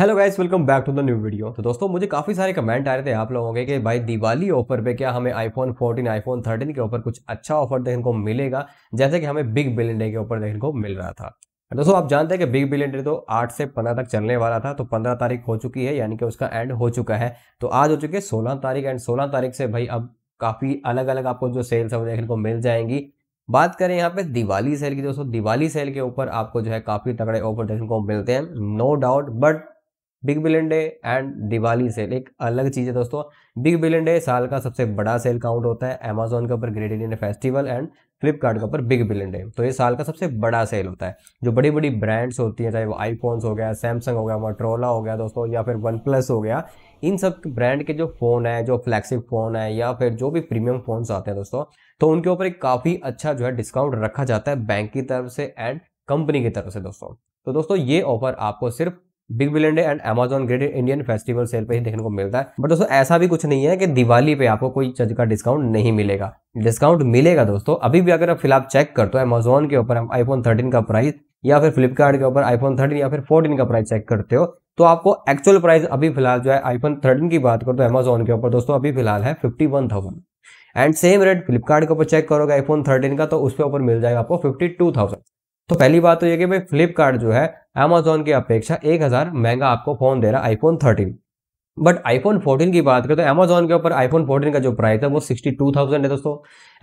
hello guys welcome back to the new video तो दोस्तों मुझे काफी सारे कमेंट आ रहे थे आप लोगों के कि भाई दिवाली ऑफर पे क्या हमें आईफोन 14 आईफोन 13 के ऊपर कुछ अच्छा ऑफर देखने को मिलेगा जैसे कि हमें बिग बिलियन डे के ऊपर देखने को मिल रहा था तो दोस्तों आप जानते हैं कि बिग बिलियन डे तो आठ से पंद्रह तक चलने वाला था तो पंद्रह तारीख हो चुकी है यानी कि उसका एंड हो चुका है तो आज हो चुके सोलह तारीख एंड सोलह तारीख से भाई अब काफी अलग अलग आपको जो सेल्स है वो देखने को मिल जाएंगी बात करें यहाँ पे दिवाली सेल की दोस्तों दिवाली सेल के ऊपर आपको जो है काफी तगड़े ऑफर देखने को मिलते हैं no doubt but big billion day and Diwali sale एक अलग चीज़ है दोस्तों बिग बिलियन डे साल का सबसे बड़ा सेल काउंट होता है अमेजोन के ऊपर great Indian festival and Flipkart के ऊपर बिग बिलियन डे तो ये साल का सबसे बड़ा सेल होता है जो बड़ी बड़ी ब्रांड्स होती हैं चाहे वो आईफोन्स हो गया सैमसंग हो गया मोटरोला हो गया दोस्तों या फिर वन प्लस हो गया इन सब ब्रांड के जो फ़ोन है जो फ्लैक्सिप फ़ोन है या फिर जो भी प्रीमियम फ़ोन्स आते हैं दोस्तों तो उनके ऊपर एक काफ़ी अच्छा जो है डिस्काउंट रखा जाता है बैंक की तरफ से एंड कंपनी की तरफ से दोस्तों तो दोस्तों ये ऑफर आपको सिर्फ big billion day and Amazon great Indian festival sale पे ही देखने को मिलता है बट दोस्तों ऐसा भी कुछ नहीं है कि दिवाली पे आपको कोई चीज का डिस्काउंट नहीं मिलेगा डिस्काउंट मिलेगा दोस्तों अभी भी अगर आप फिलहाल चेक करते हो अमेजोन के ऊपर आईफोन थर्टीन का प्राइस या फिर फ्लिपकार्ट के ऊपर आईफोन थर्टीन या फिर फोर्टीन का प्राइस चेक करते हो तो आपको एक्चुअल प्राइस अभी फिलहाल जो है आईफोन थर्टीन की बात करते हो अमेजोन के ऊपर दोस्तों अभी फिलहाल है fifty one thousand and same rate Flipkart के ऊपर चेक करोगे आईफोन थर्टीन का तो उसके ऊपर मिल जाएगा आपको फिफ्टी टू थाउजेंड तो पहली बात तो ये कि भाई फ्लिपकार्ट जो है अमेजोन की अपेक्षा एक हज़ार महंगा आपको फ़ोन दे रहा है iPhone thirteen but iPhone fourteen की बात करें तो अमेजोन के ऊपर आईफोन फोर्टीन का जो प्राइस है वो सिक्सटी टू थाउजेंड है दोस्तों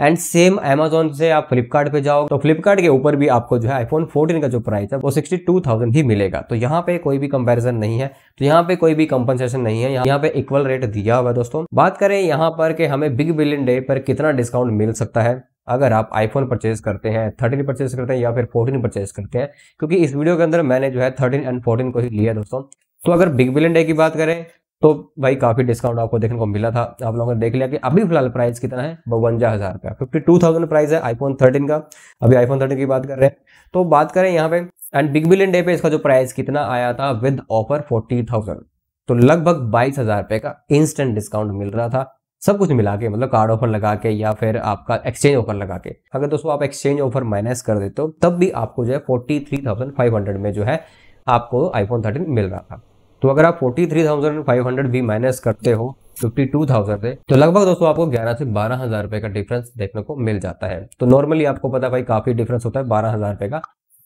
एंड सेम अमेजोन से आप फ्लिपकार्ट पे जाओ तो फ्लिपकार्ट के ऊपर भी आपको जो है आईफोन फोर्टीन का जो प्राइस है वो सिक्सटी टू थाउजेंड ही मिलेगा तो यहाँ पे कोई भी कंपेरिजन नहीं है तो यहाँ पे कोई भी कंपनसेशन नहीं है यहाँ पे इक्वल रेट दिया हुआ है दोस्तों बात करें यहाँ पर कि हमें बिग बिलियन डे पर कितना डिस्काउंट मिल सकता है अगर आप आईफोन परचेज करते हैं थर्टीन परचेज करते हैं या फिर फोर्टीन परचेज करते हैं क्योंकि इस वीडियो के अंदर मैंने जो है थर्टीन एंड फोर्टीन को ही लिया दोस्तों तो अगर बिग बिलियन डे की बात करें तो भाई काफ़ी डिस्काउंट आपको देखने को मिला था आप लोगों ने देख लिया कि अभी फिलहाल प्राइस कितना है बवंजा हज़ार रुपया फिफ्टी टू थाउजेंड प्राइस है आईफोन थर्टीन का अभी आईफोन थर्टीन की बात कर रहे हैं तो बात करें यहाँ पे एंड बिग बिलियन डे पे इसका जो प्राइस कितना आया था विद ऑफर फोर्टी थाउजेंड तो लगभग बाईस हज़ार रुपए का इंस्टेंट डिस्काउंट मिल रहा था सब कुछ मिला के मतलब कार्ड ऑफर लगा के या फिर आपका एक्सचेंज ऑफर लगा के अगर दोस्तों आप एक्सचेंज ऑफर माइनस कर देते हो तब भी आपको जो है forty three thousand five hundred में जो है आपको आईफोन थर्टीन मिल रहा था तो अगर आप forty three thousand five hundred भी माइनस करते हो फिफ्टी टू थाउजेंड से तो लगभग दोस्तों आपको ग्यारह से बारह हजार रुपए का डिफरेंस देखने को मिल जाता है तो नॉर्मली आपको पता भाई काफी डिफरेंस होता है बारह हजार रुपए का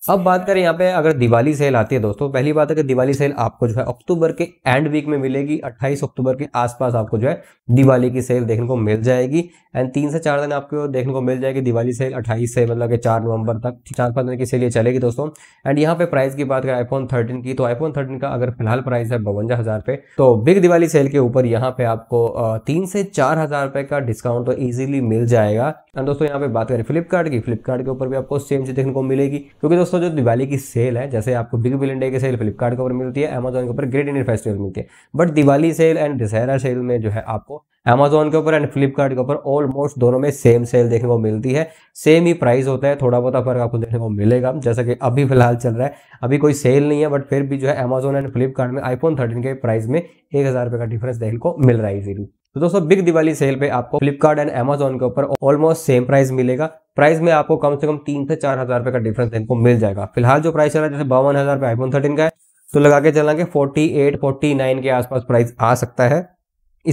अब बात करें यहाँ पे अगर दिवाली सेल आती है दोस्तों पहली बात है कि दिवाली सेल आपको जो है अक्टूबर के एंड वीक में मिलेगी 28 अक्टूबर के आसपास आपको जो है दिवाली की सेल देखने को मिल जाएगी एंड तीन से चार दिन आपको देखने को मिल जाएगी दिवाली सेल 28 से मतलब कि चार नवंबर तक चार पाँच दिन की सेल ये चलेगी दोस्तों एंड यहाँ पे प्राइस की बात करें आईफोन थर्टीन की तो आईफोन थर्टीन का अगर फिलहाल प्राइस है बवंजा हज़ार तो बिग दिवाली सेल के ऊपर यहाँ पे आपको तीन से चार हज़ार रुपये का डिस्काउंट तो ईजिली मिल जाएगा एंड दोस्तों यहाँ पे बात करें फ्लिपकार्ट की फ्लिपकार्ट के ऊपर भी आपको सेम चीज देखने को मिलेगी क्योंकि दोस्तों दोस्तों जो दिवाली की सेल है जैसे आपको बिग बिलियन डे की सेल फ्लिपकार्ट के ऊपर मिलती है अमेजोन के ऊपर ग्रेट इंडियन फेस्टिवल मिलती है but Diwali sale and Dussehra sale में जो है आपको अमेजोन के ऊपर एंड फ्लिपकार्ट के ऊपर ऑलमोस्ट दोनों में सेम सेल देखने को मिलती है सेम ही प्राइस होता है थोड़ा बहुत फर्क आपको देखने को मिलेगा जैसा कि अभी फिलहाल चल रहा है अभी कोई सेल नहीं है बट फिर भी जो है अमेजोन एंड फ्लिपकार्ट में आईफोन थर्टीन के प्राइस में एक हज़ार रुपये का डिफरेंस देखने को मिल रहा है इजीली तो दोस्तों बिग दिवाली सेल पे आपको फ्लिपकार्ट एंड अमेजोन के ऊपर ऑलमोस्ट सेम प्राइस मिलेगा प्राइस में आपको कम से कम तीन से चार हजार रुपए का डिफरेंस इनको मिल जाएगा फिलहाल जो प्राइस चल रहा है जैसे बावन हजार रुपये आईफोन थर्टीन का है तो लगा के चला फोर्टी एट फोर्टी नाइन के आसपास प्राइस आ सकता है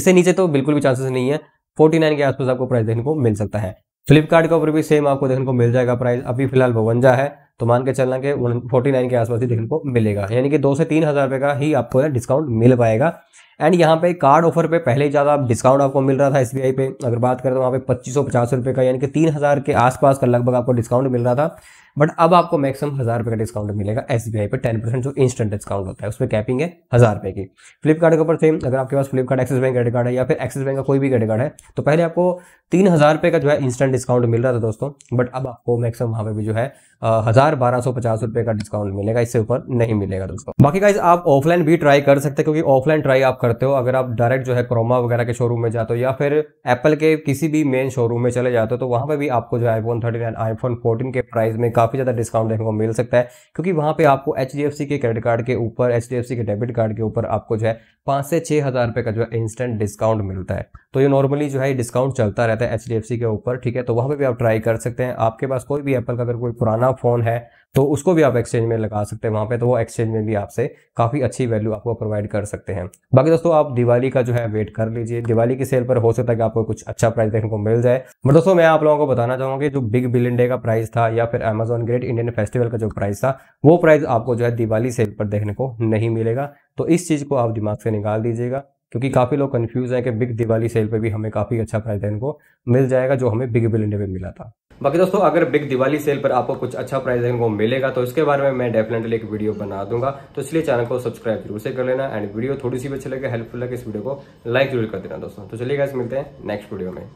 इससे नीचे तो बिल्कुल भी चांसेस नहीं है फोर्टी नाइन के आसपास आपको प्राइस देखने को मिल सकता है फ्लिपकार्ट के ऊपर भी सेम आपको देखने को मिल जाएगा प्राइस अभी फिलहाल बवंजा है तो मान के चलना कि फोर्टी नाइन के आसपास ही देखने को मिलेगा यानी कि दो से तीन हज़ार रुपये का ही आपको डिस्काउंट मिल पाएगा एंड यहाँ पे कार्ड ऑफर पे पहले ही ज़्यादा डिस्काउंट आपको मिल रहा था एस पे अगर बात करें तो वहाँ पे पच्चीस सौ पचास रुपये का यानी कि तीन हज़ार के आसपास का लगभग आपको डिस्काउंट मिल रहा था बट अब आपको मैक्सिमम हज़ार रुपये का डिस्काउंट मिलेगा एस बी आई पर टेन परसेंट जो इंस्टेंट डिस्काउंट होता है उसमें कैपिंग है हज़ार रुपये की फ्लिपकार्ट के ऊपर सेम अगर आपके पास Flipkart Axis bank credit card है या फिर एक्सिस बैंक का कोई भी क्रेडिट कार्ड है तो पहले आपको तीन हज़ार रुपये का जो है इंस्टेंट डिस्काउंट मिल रहा था दोस्तों बट अब आपको मैक्सिमम वहाँ पर भी जो है हज़ार बारह सौ पचास रुपये का डिस्काउंट मिलेगा इससे ऊपर नहीं मिलेगा दोस्तों बाकी गाइज आप ऑफलाइन भी ट्राई कर सकते हैं क्योंकि ऑफलाइन ट्राई आप करते हो अगर आप डायरेक्ट जो है क्रोमा वगैरह के शोरूम में जाते हो या फिर एप्पल के किसी भी मेन शोरूम में चले जाते हो तो वहाँ पर भी आपको जो iPhone thirteen nine iPhone fourteen के प्राइस में काफ़ी काफ़ी ज़्यादा डिस्काउंट देखने को मिल सकता है क्योंकि वहाँ पे आपको एच के क्रेडिट कार्ड के ऊपर एच के डेबिट कार्ड के ऊपर आपको जो है पाँच से छः हज़ार रुपये का जो है इंस्टेंट डिस्काउंट मिलता है तो ये नॉर्मली जो है डिस्काउंट चलता रहता है एच के ऊपर ठीक है तो वहाँ पर भी आप ट्राई कर सकते हैं आपके पास कोई भी एप्पल का अगर कोई पुराना फ़ोन है तो उसको भी आप एक्सचेंज में लगा सकते हैं वहाँ पे तो वो एक्सचेंज में भी आपसे काफ़ी अच्छी वैल्यू आपको प्रोवाइड कर सकते हैं बाकी दोस्तों आप दिवाली का जो है वेट कर लीजिए दिवाली की सेल पर हो सकता है कि आपको कुछ अच्छा प्राइस देखने को मिल जाए बट दोस्तों मैं आप लोगों को बताना चाहूँगा कि जो बिग बिलियन डे का प्राइस था या फिर अमेजोन ग्रेट इंडियन फेस्टिवल का जो प्राइस था वो प्राइस आपको जो है दिवाली सेल पर देखने को नहीं मिलेगा तो इस चीज़ को आप दिमाग से निकाल दीजिएगा क्योंकि काफ़ी लोग कन्फ्यूज हैं कि बिग दिवाली सेल पे भी हमें काफ़ी अच्छा फायदा इनको मिल जाएगा जो हमें बिग बिल इंडिया में मिला था बाकी दोस्तों अगर बिग दिवाली सेल पर आपको कुछ अच्छा प्राइस इनको मिलेगा तो इसके बारे में मैं डेफिनेटली एक वीडियो बना दूंगा तो इसलिए चैनल को सब्सक्राइब जरूर से कर लेना एंड वीडियो थोड़ी सी भी अच्छी लगे हेल्पफुल लगे इस वीडियो को लाइक जरूर कर देना दोस्तों तो चलिए इस मिलते हैं नेक्स्ट वीडियो में